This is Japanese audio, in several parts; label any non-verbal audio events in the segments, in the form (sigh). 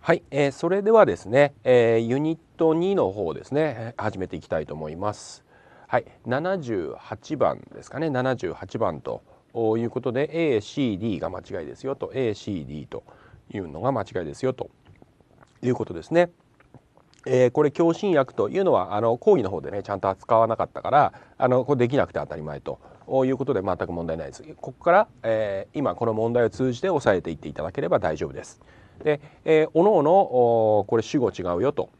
はい、えー、それではですね、えー、ユニット2の方ですね始めていきたいと思います。はい、78番ですかね78番ということで ACD が間違いですよと ACD というのが間違いですよということですね。えー、これ強心薬というのはあの講義の方でねちゃんと扱わなかったからあのこれできなくて当たり前ということで全く問題ないです。ここから、えー、今この問題を通じて押さえていっていただければ大丈夫です。で、えー、おのおのこれ主語違うよと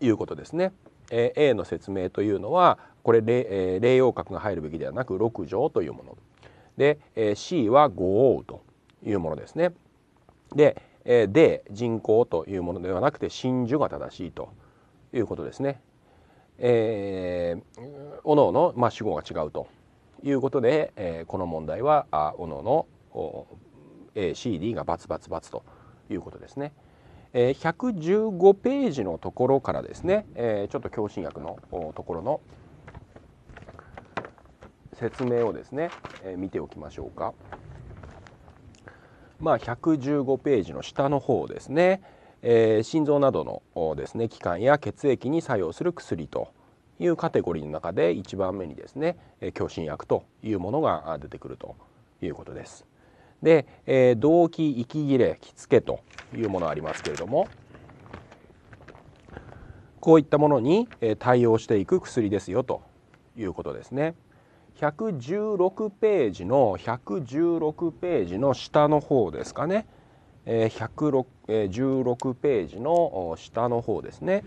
いうことですね。えー、A の説明というのはこれ、え霊陽格が入るべきではなく六条というもので、えー、C は五王というものですね。で、えー、D 人口というものではなくて真珠が正しいということですね。えー、おのおの、まあ、主語が違うということで、えー、この問題はあおのおの ACD がバツバツバツと。いうことですね。え115ページのところからですね、えちょっと共振薬のところの説明をですね、え見ておきましょうか。まあ、115ページの下の方ですね、えー、心臓などのですね器官や血液に作用する薬というカテゴリーの中で1番目にですね狭振薬というものが出てくるということです。で、えー、動機息切れ着付けというものありますけれどもこういったものに対応していく薬ですよということですね。116ページの116ページの下の方ですかね。116ページの下の方ですね。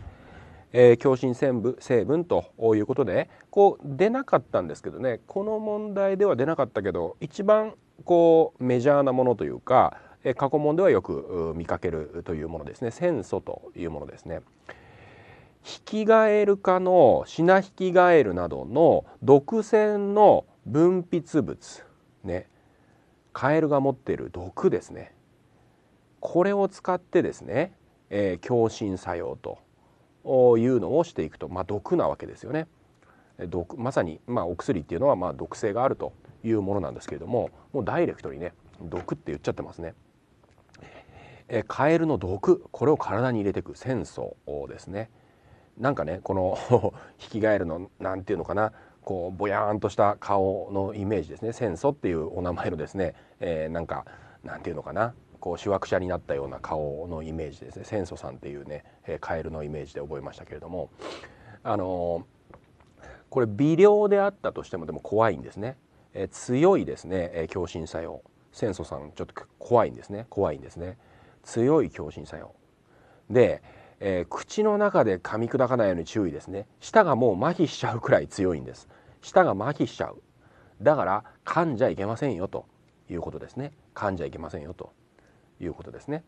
え心成分成分ということでこう出なかったんですけどねこの問題では出なかったけど一番こうメジャーなものというか過去問ではよく見かけるというものですね戦素というものですね。ヒキガエル科のシナヒキガエルなどの毒腺の分泌物ねカエルが持っている毒ですねこれを使ってですね、えー、強心作用というのをしていくと、まあ、毒なわけですよね。毒まさに、まあ、お薬っていうのはまあ毒性があるというものなんですけれどももうダイレクトにね毒って言っちゃってますね。えカエルの毒これを体に入れていく戦争ですね。なんかねこのヒキガエルの何ていうのかなこうぼやーんとした顔のイメージですね戦争っていうお名前のですね、えー、なんかなんていうのかなこうしわくしゃになったような顔のイメージですね戦争さんっていうね、えー、カエルのイメージで覚えましたけれどもあのーこれ微量であったとしてもでも怖いんですね、えー、強いですね、えー、強心作用酸素さんちょっと怖いんですね怖いんですね強い強心作用で、えー、口の中で噛み砕かないように注意ですね舌がもう麻痺しちゃうくらい強いんです舌が麻痺しちゃうだから噛んじゃいけませんよということですね噛んじゃいけませんよということですね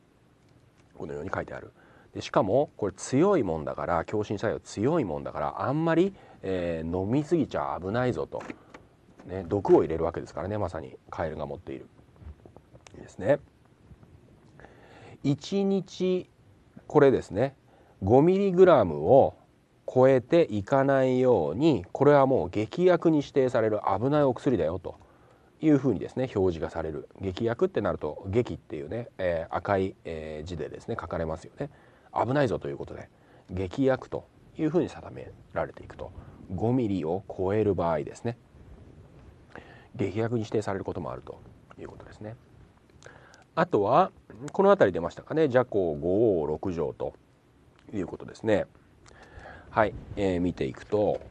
このように書いてある。しかもこれ強いもんだから強心作用強いもんだからあんまり、えー、飲みすぎちゃ危ないぞと、ね、毒を入れるわけですからねまさにカエルが持っているですね。1日これですね 5mg を超えていかないようにこれはもう劇薬に指定される危ないお薬だよというふうにですね表示がされる劇薬ってなると劇っていうね、えー、赤い、えー、字でですね書かれますよね。危ないぞということで劇薬というふうに定められていくと5ミリを超える場合ですね劇薬に指定されることもあるということですね。あとはこの辺り出ましたかね「邪行5王六条」ということですね。はい、えー、見ていくと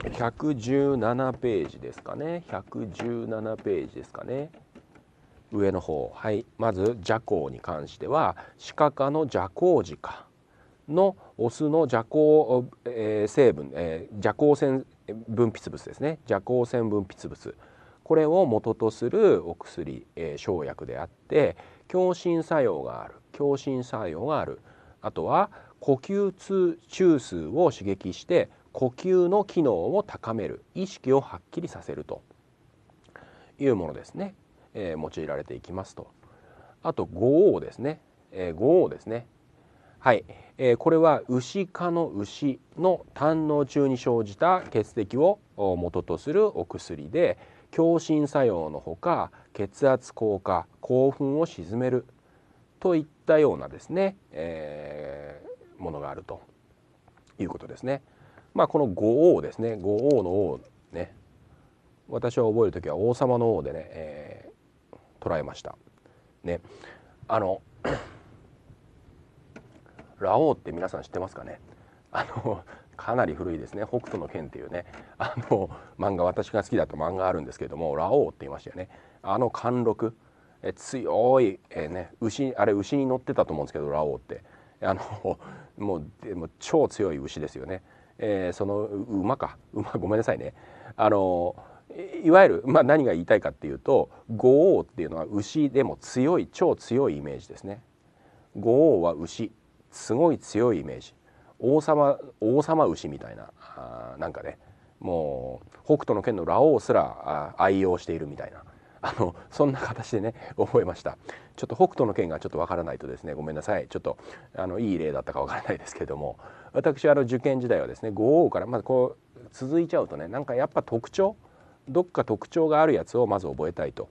117ページですかね117ページですかね。上の方、はい、まず蛇行に関してはシカ科の蛇行鹿のオスの蛇行、えー、成分、えー、蛇行腺分泌物ですね蛇行腺分泌物これを元とするお薬、えー、生薬であって強心作用がある強心作用があるあとは呼吸痛中枢を刺激して呼吸の機能を高める意識をはっきりさせるというものですね。えー、用いられていきますとあと五王ですね、えー、五王ですねはい、えー、これは牛科の牛の胆の中に生じた血液を元とするお薬で強心作用のほか血圧降下興奮を鎮めるといったようなですね、えー、ものがあるということですね。まあ、この五王ですね五王の王ね私は覚える時は王様の王でね、え捉えました。ね、あの (clears throat) ラオウって皆さん知ってますかねあのかなり古いですね「北斗の拳」っていうねあの漫画私が好きだった漫画あるんですけれどもラオウって言いましたよねあの貫禄え強い、えね、牛あれ牛に乗ってたと思うんですけどラオウってあのもうも超強い牛ですよね、えー、その馬か馬ごめんなさいねあのいわゆる、まあ、何が言いたいかっていうと五王っていうのは牛でも強い超強いイメージですね。五王は牛すごい強いイメージ王様王様牛みたいなあなんかねもう北斗の拳のラオウすらあ愛用しているみたいなあのそんな形でね覚えましたちょっと北斗の拳がちょっとわからないとですねごめんなさいちょっとあのいい例だったかわからないですけれども私あの受験時代はですね五王からまずこう続いちゃうとねなんかやっぱ特徴どっか特徴があるやつをまず覚えたいと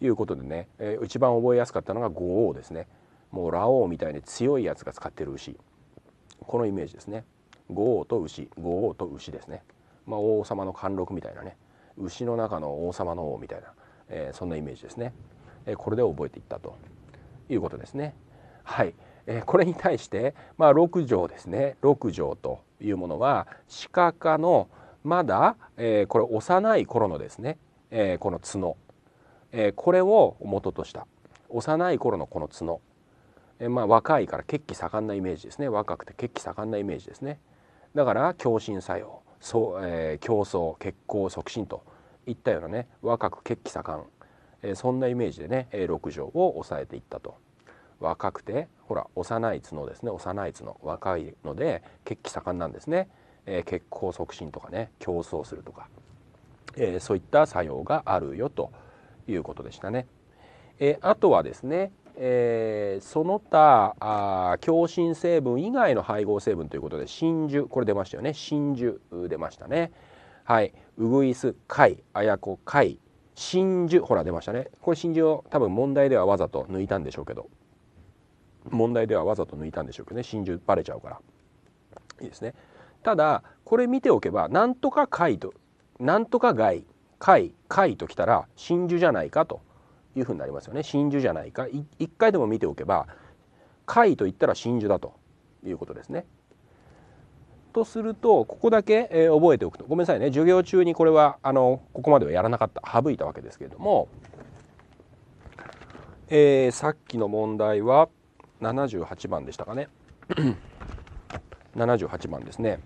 いうことでね、えー、一番覚えやすかったのが五王ですねもうラオウみたいに強いやつが使ってる牛このイメージですね五王と牛五王と牛ですね、まあ、王様の貫禄みたいなね牛の中の王様の王みたいな、えー、そんなイメージですね、えー、これで覚えていったということですねはい、えー、これに対して、まあ、六条ですね六条というものは鹿科の「まだ、えー、これ幼い頃のですね、えー、この角、えー、これを元とした幼い頃のこの角、えー、まあ若いから血気盛んなイメージですね若くて血気盛んなイメージですねだから狭心作用そう、えー、競争血行促進といったようなね若く血気盛ん、えー、そんなイメージでね6条を抑えていったと。若くてほら幼い角ですね幼い角若いので血気盛んなんですね。え血行促進とかね競争するとか、えそういった作用があるよということでしたね。えあとはですね、えー、その他あ共振成分以外の配合成分ということで真珠これ出ましたよね真珠出ましたねはいウグイス貝アヤコ貝真珠ほら出ましたねこれ真珠を多分問題ではわざと抜いたんでしょうけど問題ではわざと抜いたんでしょうけどね真珠バレちゃうからいいですねただこれ見ておけば何とか解と何とか外解解ときたら真珠じゃないかというふうになりますよね真珠じゃないか一回でも見ておけば解と言ったら真珠だということですね。とするとここだけ、えー、覚えておくとごめんなさいね授業中にこれはあのここまではやらなかった省いたわけですけれども、えー、さっきの問題は78番でしたかね。78番ですね。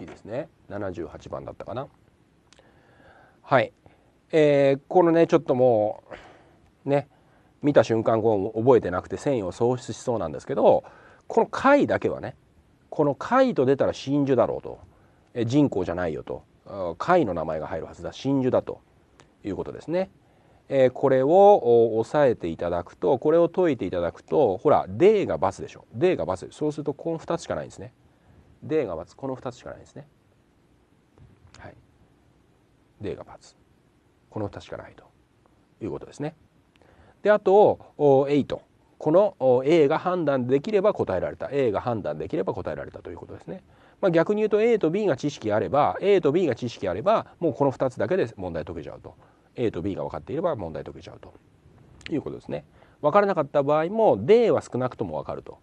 いいですね78番だったかな。はい、えー、このねちょっともうね見た瞬間こう覚えてなくて繊維を喪失しそうなんですけどこの貝だけはねこの貝と出たら真珠だろうと、えー、人口じゃないよと貝の名前が入るはずだ真珠だということですね。えー、これを押さえていただくとこれを解いていただくとほら D が×でしょ D が×そうするとこの2つしかないんですね D が×この2つしかないんですねはい D が×この2つしかないということですねであと A とこの A が判断できれば答えられた A が判断できれば答えられたということですね。まあ、逆に言うと A と B が知識あれば A と B が知識あればもうこの2つだけで問題解けちゃうと A と B が分かっていれば問題解けちゃうということですね。分からなかった場合も D は少なくとも分かると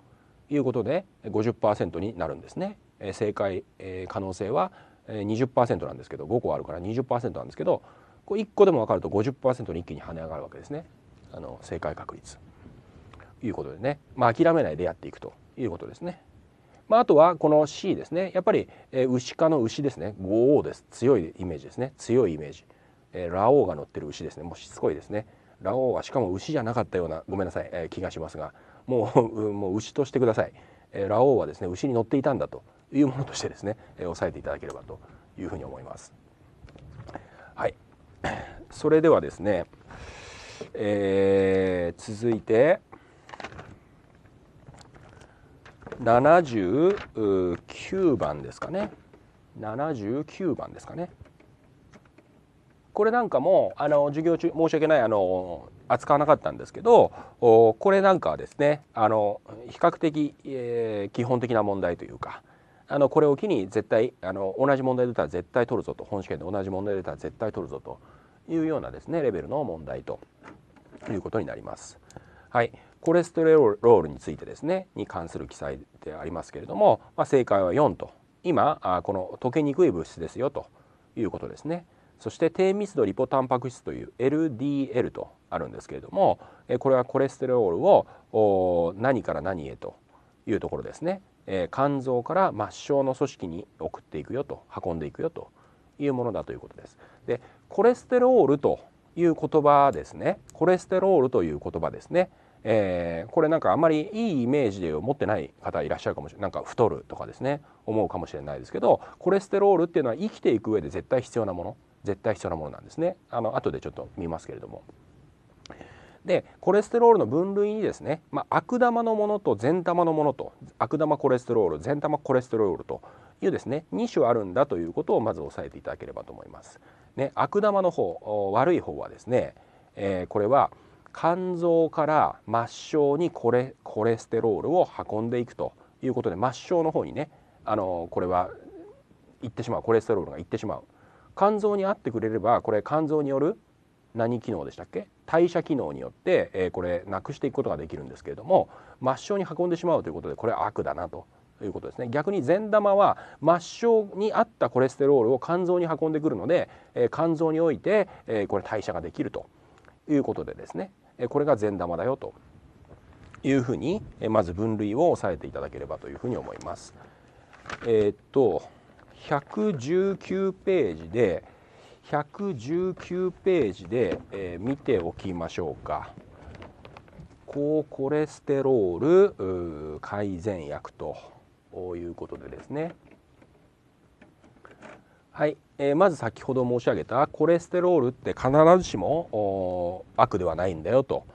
いうことで50%になるんですね。正解可能性は20%なんですけど5個あるから20%なんですけどこ1個でも分かると50%に一気に跳ね上がるわけですねあの正解確率。いうことでね、まあ、諦めないでやっていくということですね。まあ、あとはこの C ですねやっぱり、え牛科の牛ですね五王です強いイメージですね強いイメージ。えー、ラオウが乗ってる牛ですねもうしつこいですねラオウはしかも牛じゃなかったようなごめんなさい、えー、気がしますがもうもう牛としてください、えー、ラオウはですね牛に乗っていたんだというものとしてですね、えー、抑えていただければというふうに思いますはい (coughs) それではですね、えー、続いて79番ですかね79番ですかねこれなんかもあの授業中申し訳ないあの扱わなかったんですけどこれなんかはですねあの比較的、えー、基本的な問題というか。あのこれを機に絶対あの同じ問題出たら絶対取るぞと本試験で同じ問題出たら絶対取るぞというようなですねレベルの問題ということになります。はい、コレステロールについてですねに関する記載でありますけれども、まあ、正解は4と今あこの溶けにくい物質ですよということですね。そして低密度リポタンパク質という LDL とあるんですけれどもこれはコレステロールを何から何へというところですね、えー、肝臓から末梢の組織に送っていくよと運んでいくよというものだということです。でコレステロールという言葉ですねコレステロールという言葉ですね、えー、これなんかあんまりいいイメージで持ってない方いらっしゃるかもしれないなんか太るとかですね思うかもしれないですけどコレステロールっていうのは生きていく上で絶対必要なもの絶対必要なものなんですねあの後でちょっと見ますけれども。でコレステロールの分類にですね、まあ、悪玉のものと善玉のものと悪玉コレステロール善玉コレステロールというですね2種あるんだということをまず押さえていただければと思います。ね、悪玉の方悪い方はですね、えー、これは肝臓から末梢にコレコレステロールを運んでいくということで末梢の方にねあのこれは行ってしまうコレステロールが行ってしまう肝臓に合ってくれればこれ肝臓による何機能でしたっけ代謝機能によって、えー、これなくしていくことができるんですけれども末梢に運んでしまうということでこれは悪だなということですね逆に善玉は末梢にあったコレステロールを肝臓に運んでくるので、えー、肝臓において、えー、これ代謝ができるということでですね、えー、これが善玉だよというふうに、えー、まず分類を抑えていただければというふうに思います。えー、っと119ページで119ページで、えー、見ておきましょうか高コレステロール改善薬ということでですねはい、えー、まず先ほど申し上げたコレステロールって必ずしも悪ではないんだよと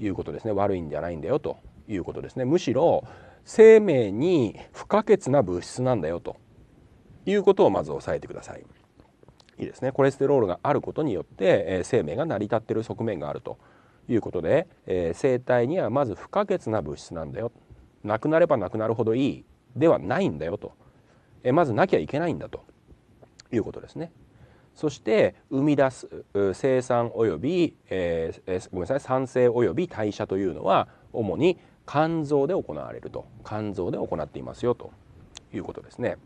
いうことですね悪いんじゃないんだよということですねむしろ生命に不可欠な物質なんだよということをまず押さえてください。いいですねコレステロールがあることによって、えー、生命が成り立っている側面があるということで、えー、生体にはまず不可欠な物質なんだよなくなればなくなるほどいいではないんだよと、えー、まずなきゃいけないんだということですね。そして生み出す生産および、えー、ごめんなさい産生および代謝というのは主に肝臓で行われると肝臓で行っていますよということですね。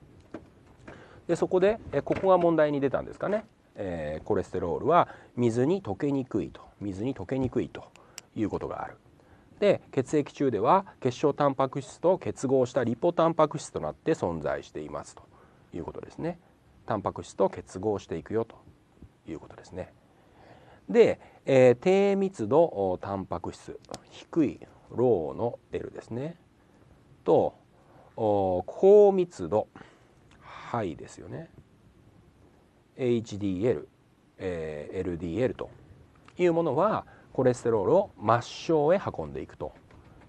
でそこでえここが問題に出たんですかね、えー、コレステロールは水に溶けにくいと水に溶けにくいということがある。で血液中では結晶タンパク質と結合したリポタンパク質となって存在していますということですね。タンパク質と結合していくよということですね。で、えー、低密度タンパク質低いローの L ですねと高密度ハイですよね HDL、え LDL というものはコレステロールを末梢へ運んでいくと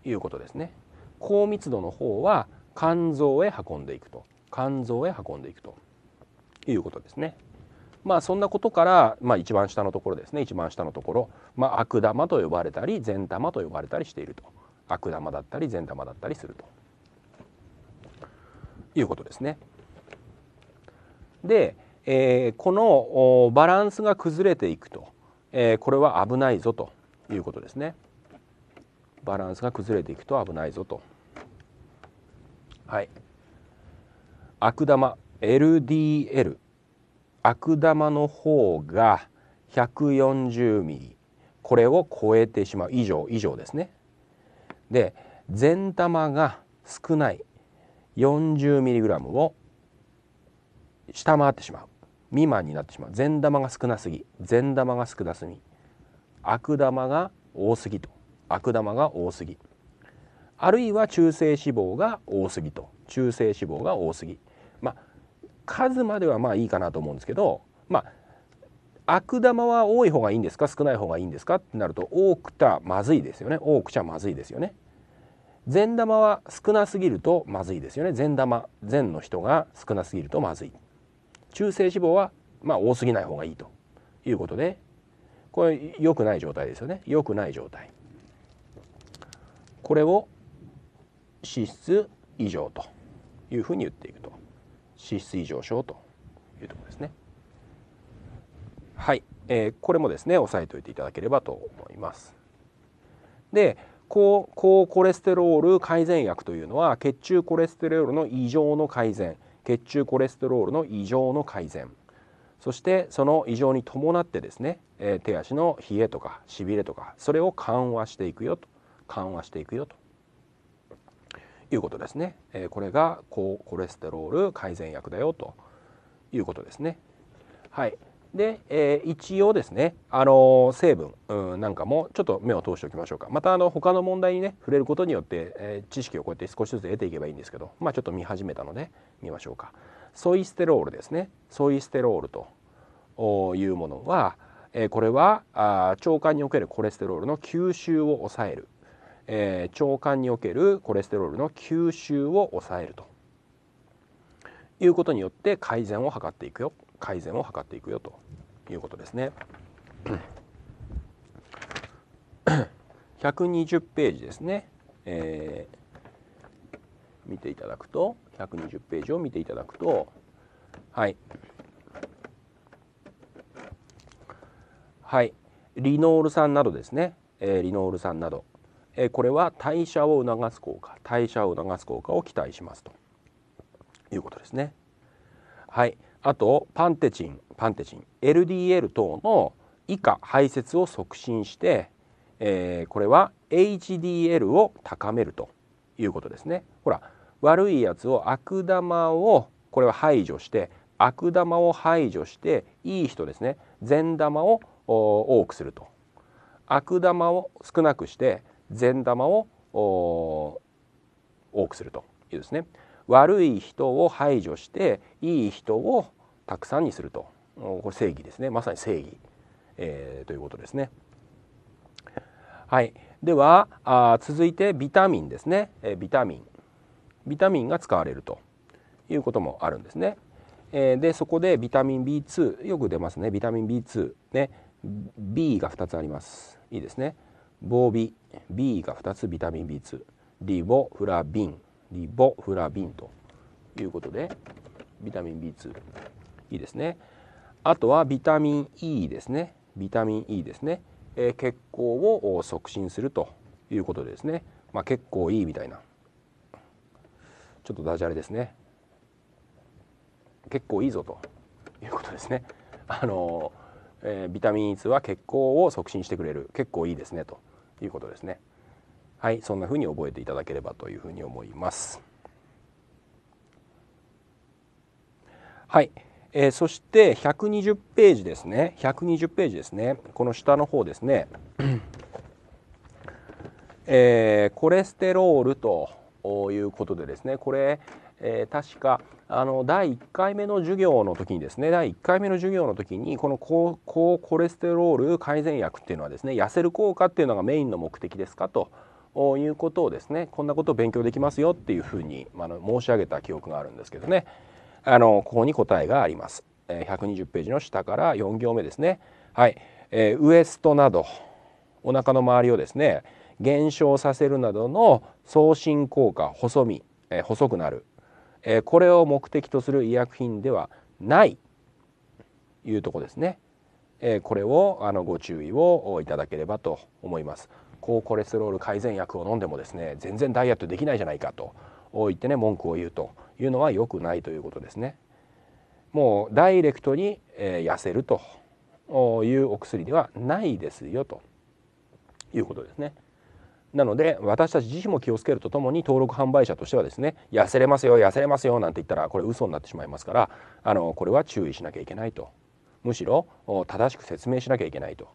いうことですね高密度の方は肝臓へ運んでいくと肝臓へ運んでいくということですねまあそんなことから、まあ、一番下のところですね一番下のところ、まあ、悪玉と呼ばれたり善玉と呼ばれたりしていると悪玉だったり善玉だったりするということですね。で、えー、このバランスが崩れていくと、えー、これは危ないぞということですね。バランスが崩れていくと危ないぞと。はい。悪玉 LDL 悪玉の方が140ミリこれを超えてしまう以上以上ですね。で善玉が少ない 40mg を下回ってしまう未満になってしまう善玉が少なすぎ善玉が少なすぎ悪玉が多すぎと悪玉が多すぎあるいは中性脂肪が多すぎと中性脂肪が多すぎまあ数まではまあいいかなと思うんですけどまあ悪玉は多い方がいいんですか少ない方がいいんですかってなると多くたまずいですよね多くちゃまずいですよね善玉は少なすぎるとまずいですよね善玉善の人が少なすぎるとまずい中性脂肪はまあ多すぎない方がいいということでこれ良くない状態ですよね良くない状態これを脂質異常というふうに言っていくと脂質異常症というところですねはい、えー、これもですね押さえておいていただければと思いますで高高コレステロール改善薬というのは血中コレステロールの異常の改善血中コレステロールの異常の改善そしてその異常に伴ってですね、え手足の冷えとかしびれとかそれを緩和していくよと緩和していくよということですね、えこれが高コレステロール改善薬だよということですねはいで、えー、一応ですね、あのー、成分、うん、なんかもちょっと目を通しておきましょうかまたあの他の問題にね触れることによって、えー、知識をこうやって少しずつ得ていけばいいんですけど、まあ、ちょっと見始めたので見ましょうかソイステロールですねソイステロールというものは、えー、これはあ腸管におけるコレステロールの吸収を抑える、えー、腸管におけるコレステロールの吸収を抑えるということによって改善を図っていくよ改善を図っていくよということですね。120 (coughs) ページですね、えー、見ていただくと120ページを見ていただくとはいはいリノール酸などですね、えー、リノール酸など、えー、これは代謝を促す効果代謝を促す効果を期待しますということですね。はい、あとパンテチンパンテチン LDL 等の以下排泄を促進して、えー、これは HDL を高めるということですね。ほら悪いやつを悪玉をこれは排除して悪玉を排除していい人ですね善玉を多くすると悪玉を少なくして善玉を多くするというですね悪い人を排除していい人をたくさんにするとこれ正義ですねまさに正義、えー、ということですね。はい、ではあ続いてビタミンですね、えー、ビタミンビタミンが使われるということもあるんですね。えー、でそこでビタミン B2 よく出ますねビタミン B2 ね B が2つありますいいですね。防備 B が2つビタミン B2 リボフラビンリボフラビンということでビタミン B2 いいですねあとはビタミン E ですねビタミン E ですね、えー、血行を促進するということでですね、まあ、結構いいみたいなちょっとダジャレですね結構いいぞということですねあの、えー、ビタミン E2 は血行を促進してくれる結構いいですねということですね。はいそんな風に覚えていただければというふうに思います。はい、えー、そして120ページですね120ページですねこの下の方ですね、(clears throat) えー、コレステロールということでですねこれ、えー、確かあの第1回目の授業の時にですね第1回目の授業の時にこの高高コレステロール改善薬っていうのはですね痩せる効果っていうのがメインの目的ですかと。いうことをですねこんなことを勉強できますよっていうふうに、まあ、申し上げた記憶があるんですけどねあのここに答えがあります。120ページの下から4行目ですね。はい、えー、ウエストなどお腹の周りをですね減少させるなどの送信効果細身、えー、細くなる、えー、これを目的とする医薬品ではないいうとこですね、えー、これをあのご注意をいただければと思います。高コレステロール改善薬を飲んでもですね全然ダイエットできないじゃないかと言ってね文句を言うというのは良くないということですね。もうダイレクトに、えー、痩せるというお薬ではないですよということですね。なので私たち自身も気をつけるとともに登録販売者としてはですね痩せれますよ痩せれますよなんて言ったらこれ嘘になってしまいますからあのこれは注意しなきゃいけないとむしろ正しく説明しなきゃいけないと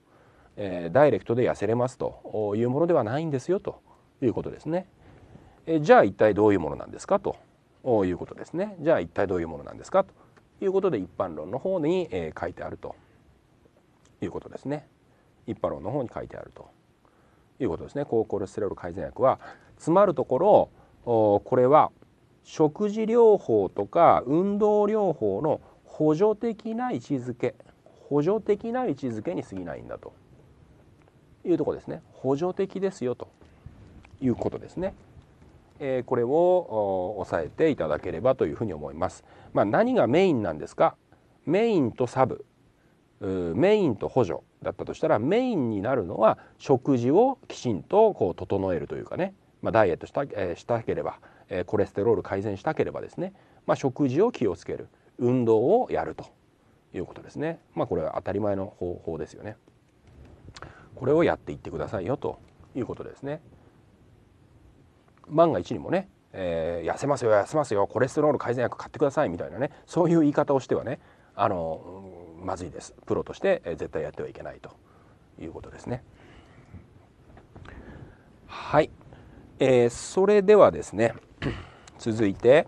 えー、ダイレクトで痩せれますというものではないんですよということですね。えじゃあ一体どういうものなんですかということですね。じゃあ一体どういうものなんですかということで一般論の方に、え書いてあるということですね。一般論の方に書いてあるということですね。高コレステロール改善薬は詰まるところこれは食事療法とか運動療法の補助的な位置づけ補助的な位置づけに過ぎないんだというとこですね補助的ですよということですね。えー、これを押さえていただければというふうに思います。まあ、何がメインなんですかメインとサブメインと補助だったとしたらメインになるのは食事をきちんとこう整えるというかね、まあ、ダイエットした,、えー、したければ、えー、コレステロール改善したければですね、まあ、食事を気をつける運動をやるということですね。まあ、これは当たり前の方法ですよね。これをやっていってくださいよということですね。万が一にもね、えー、痩せますよ痩せますよコレステロール改善薬買ってくださいみたいなねそういう言い方をしてはねあのまずいですプロとして絶対やってはいけないということですね。はい、えー、それではですね (clears throat) 続いて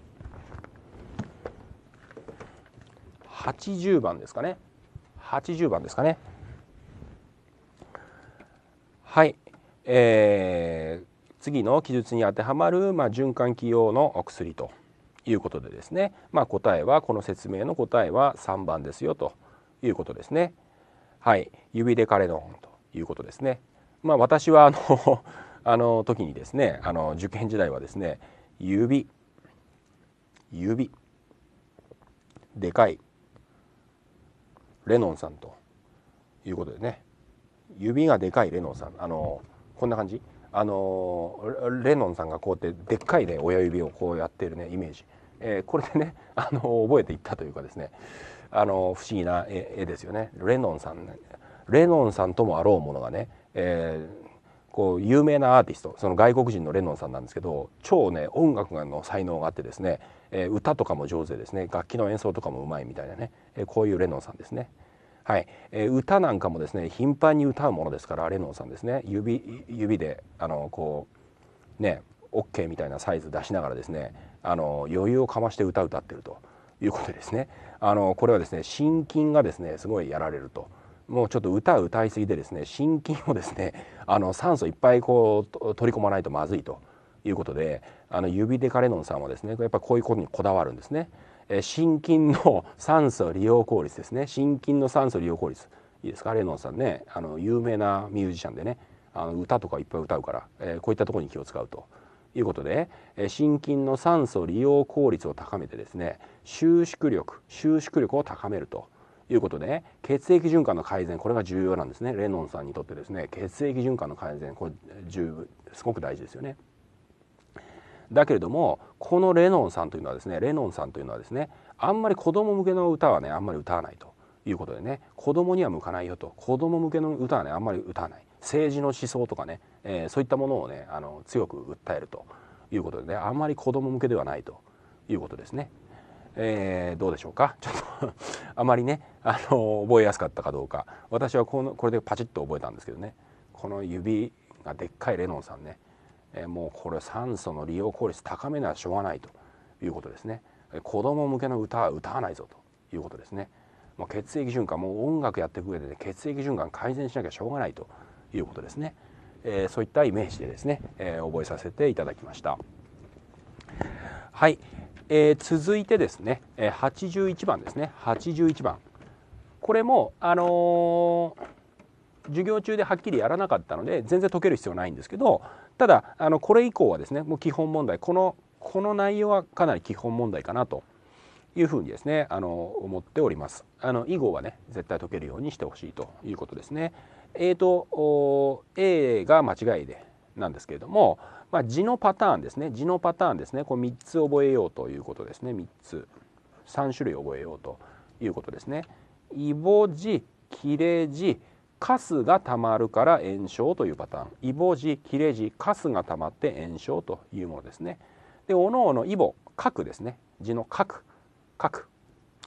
80番ですかね80番ですかねはい、えー、次の記述に当てはまる、まあ、循環器用のお薬ということでですね、まあ、答えはこの説明の答えは3番ですよということですね。はい、指で彼のということですね。まあ、私はあの (laughs) あの時にですね、あの受験時代はですね、指指でかいレノンさんということでね指がでかいレノンさんあのこんな感じあのレノンさんがこうやってでっかいね親指をこうやってるねイメージ、えー、これでねあの覚えていったというかですねあの不思議な絵ですよねレノンさんレノンさんともあろうものがね、えー、こう有名なアーティストその外国人のレノンさんなんですけど超ね音楽の才能があってですね、えー、歌とかも上手でですね楽器の演奏とかもうまいみたいなね、えこういうレノンさんですね。はい、えー、歌なんかもですね頻繁に歌うものですからレノンさんですね指指であのこうね OK みたいなサイズ出しながらですねあの余裕をかまして歌歌ってるということですねあのこれはですね心筋がですねすごいやられると。もうちょっと歌歌いすぎでですね心筋をですねあの酸素いっぱいこう取り込まないとまずいということであの指でカレノンさんはですねやっぱこういうことにこだわるんですね。心筋の酸素利用効率ですね心筋の酸素利用効率いいですかレノンさんねあの有名なミュージシャンでねあの歌とかいっぱい歌うから、えー、こういったとこに気を使うということで、えー、心筋の酸素利用効率を高めてですね収縮力収縮力を高めるということで血液循環の改善これが重要なんですねレノンさんにとってですね血液循環の改善これ分すごく大事ですよね。だけれどもこのレノンさんというのはですねレノンさんというのはですねあんまり子供向けの歌はねあんまり歌わないということでね子供には向かないよと子供向けの歌はねあんまり歌わない政治の思想とかね、えー、そういったものをねあの強く訴えるということでねあんまり子供向けではないということですね。えー、どうでしょうかちょっとあまりねあの覚えやすかったかどうか私はこのこれでパチッと覚えたんですけどねこの指がでっかいレノンさんねえもうこれ酸素の利用効率高めならしょうがないということですね子供向けの歌は歌わないぞということですねもう血液循環もう音楽やっていく上で、ね、血液循環改善しなきゃしょうがないということですね、えー、そういったイメージでですね、えー、覚えさせていただきましたはい、えー、続いてですね81番ですね81番これもあのー授業中ではっきりやらなかったので全然解ける必要ないんですけどただあのこれ以降はですねもう基本問題このこの内容はかなり基本問題かなというふうにですねあの思っております。あの以後はね絶対解けるようにしてほしいということですね。えーと、と A が間違いでなんですけれども、まあ、字のパターンですね字のパターンですねこれ3つ覚えようということですね3つ3種類覚えようということですね。イボ字切れ字カスがたまるから炎症というパターンイボジ切れジカスがたまって炎症というものですねでおのおのイボ核ですね字の核核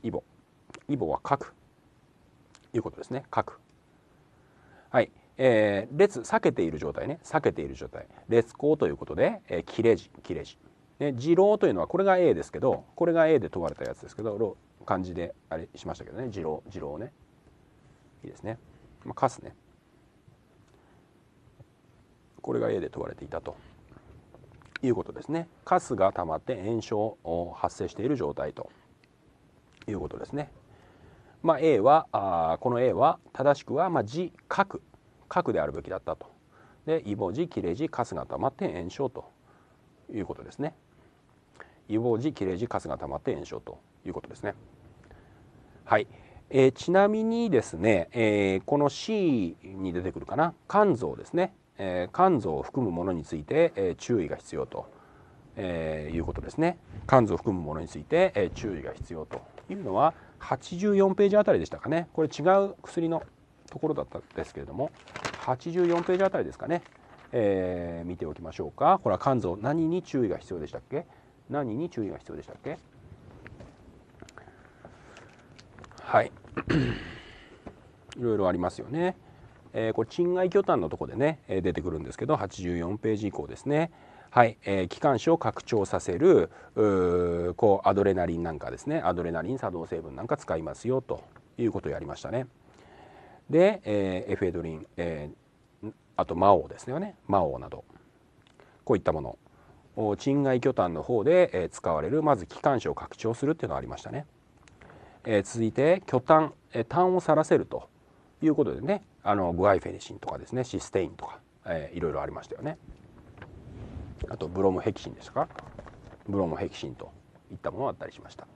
イボイボは核いうことですね核はいえー、列避けている状態ね避けている状態列行ということで、えー、切れ字切れ字で次郎というのはこれが A ですけどこれが A で問われたやつですけど漢字であれしましたけどね次郎次郎ねいいですねまあ、カスねこれが A で問われていたということですねカスが溜まって炎症を発生している状態ということですねまあ、A はあこの A は正しくは、まあ、字かくであるべきだったとでイボジきれじカスが溜まって炎症ということですねイボジきれじカスが溜まって炎症ということですねはいえー、ちなみにですね、えー、この C に出てくるかな肝臓ですね、えー、肝臓を含むものについて、え注意が必要と、えいうことですね肝臓を含むものについて、え注意が必要というのは84ページあたりでしたかねこれ違う薬のところだったんですけれども84ページあたりですかね、え見ておきましょうかこれは肝臓何に注意が必要でしたっけ何に注意が必要でしたっけはい (coughs) いろいろありますよね。えー、これ賃外拠点のとこでね、え出てくるんですけど84ページ以降ですね。はい、えー、気管支を拡張させるうこうアドレナリンなんかですねアドレナリン作動成分なんか使いますよということをやりましたね。で、えー、エフェドリン、えー、あと魔王ですよね魔王などこういったもの賃外巨炭の方で、えー、使われるまず気管支を拡張するっていうのがありましたね。えー、続いて巨炭、えー、炭をさらせるということでねあのグアイフェリシンとかですねシステインとか、えー、いろいろありましたよね。あとブロムヘキシンですかブロムヘキシンといったものがあったりしました。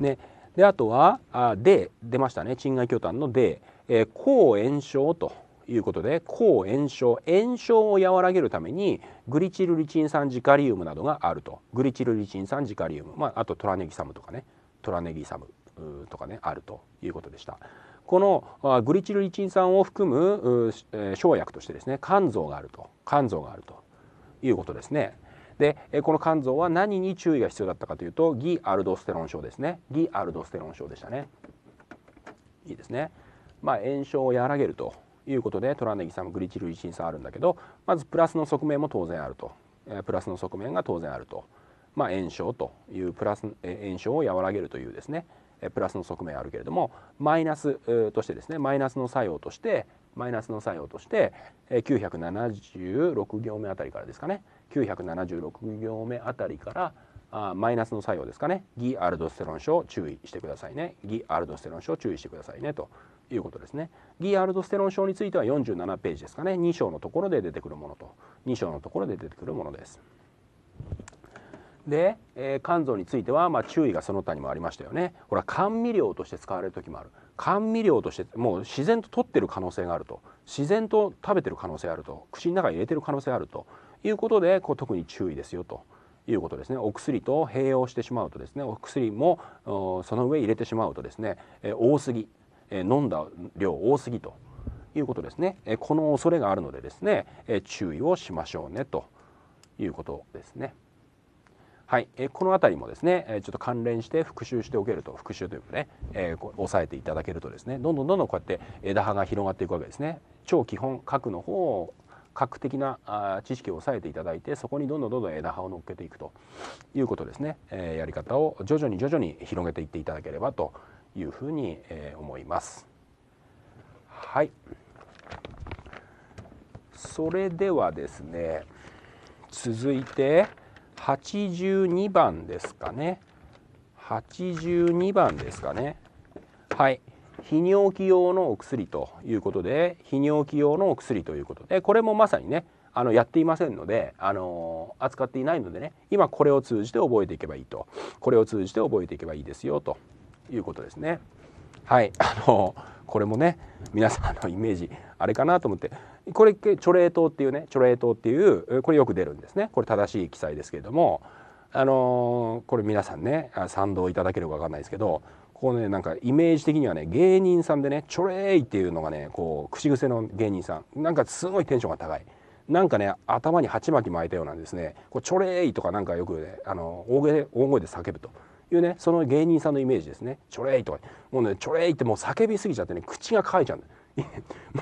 ね、であとはあで出ましたね鎮外巨炭ので、えー、抗炎症ということで抗炎症炎症を和らげるためにグリチルリチン酸ジカリウムなどがあるとグリチルリチン酸ジカリウム、まあ、あとトラネギサムとかねトラネギサムとかねあるということでした。このグリチルリチン酸を含む生薬としてですね肝臓があると肝臓があるということですね。でこの肝臓は何に注意が必要だったかというとギアルドステロン症ですねギアルドステロン症でしたねいいですねまあ炎症を和らげるということでトラネギ酸もグリチルリチン酸あるんだけどまずプラスの側面も当然あるとプラスの側面が当然あるとまあ炎症というプラス炎症を和らげるというですねプラスの側面あるけれどもマイナスとしてですねマイナスの作用としてマイナスの作用として976行目あたりからですかね976行目あたりからあマイナスの作用ですかねギアルドステロン症注意してくださいねギアルドステロン症注意してくださいねということですねギアルドステロン症については47ページですかね2章のところで出てくるものと2章のところで出てくるものです。で、えー、肝臓については、まあ、注意がその他にもありましたよねほら甘味料として使われる時もある甘味料としてもう自然と取ってる可能性があると自然と食べてる可能性あると口の中に入れてる可能性あるということでこう特に注意ですよということですねお薬と併用してしまうとですねお薬もその上入れてしまうとですね、えー、多すぎ、えー、飲んだ量多すぎということですね、えー、この恐れがあるのでですね、えー、注意をしましょうねということですね。はい、えこの辺りもですね、えちょっと関連して復習しておけると復習というかね、えー、押さえていただけるとですねどんどんどんどんこうやって枝葉が広がっていくわけですね。超基本核の方を核的な知識を抑えていただいてそこにどんどんどんどん枝葉を乗っけていくということですね、えー、やり方を徐々に徐々に広げていっていただければというふうに、えー、思います。はいそれではですね続いて82番ですかね82番ですかねはい泌尿器用のお薬ということで泌尿器用のお薬ということでこれもまさにねあのやっていませんので、あの扱っていないのでね今これを通じて覚えていけばいいとこれを通じて覚えていけばいいですよということですね。はいあのこれもね皆さんのイメージあれかなと思ってこれチョレートっていうねチョレートっていうこれよく出るんですねこれ正しい記載ですけれどもあのー、これ皆さんね賛同いただければ分かんないですけどこのねなんかイメージ的にはね芸人さんでねチョレイっていうのがねこう口癖の芸人さんなんかすごいテンションが高い。なんかね頭に鉢巻き巻いたようなんですねこうチョレイ!」とかなんかよくねあの大声大声で叫ぶというねその芸人さんのイメージですねチョレイとかもうねチョレイってもう叫びすぎちゃってね口が乾いちゃうんだよ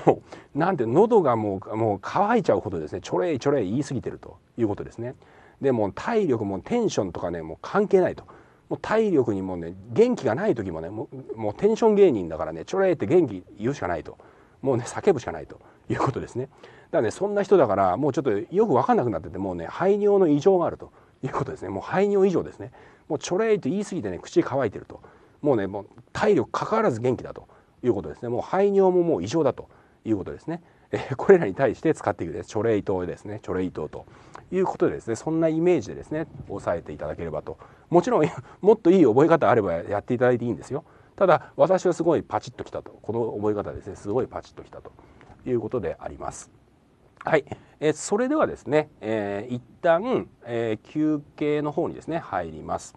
もうなんて喉がもうもう乾いちゃうほどですねちょれちょれ言い過ぎてるということですね。でも体力もテンションとかねもう関係ないと。もう体力にもね元気がない時もねもうもうテンション芸人だからねちょれって元気言うしかないともうね叫ぶしかないということですねだからねそんな人だからもうちょっとよく分かんなくなっててもうね排尿の異常があるということですねもう排尿異常ですねもうちょれいと言い過ぎてね口乾いてるともうねもう体力かかわらず元気だということですねもう排尿ももう異常だということですね、えー、これらに対して使っていくですチイ糖ですねチイ糖ということでですねそんなイメージでですね抑えていただければともちろん (laughs) もっといい覚え方あればやっていただいていいんですよただ私はすごいパチッときたとこの覚え方ですねすごいパチッときたということでありますはい、えー、それではですね、えー、一旦、えー、休憩の方にですね入ります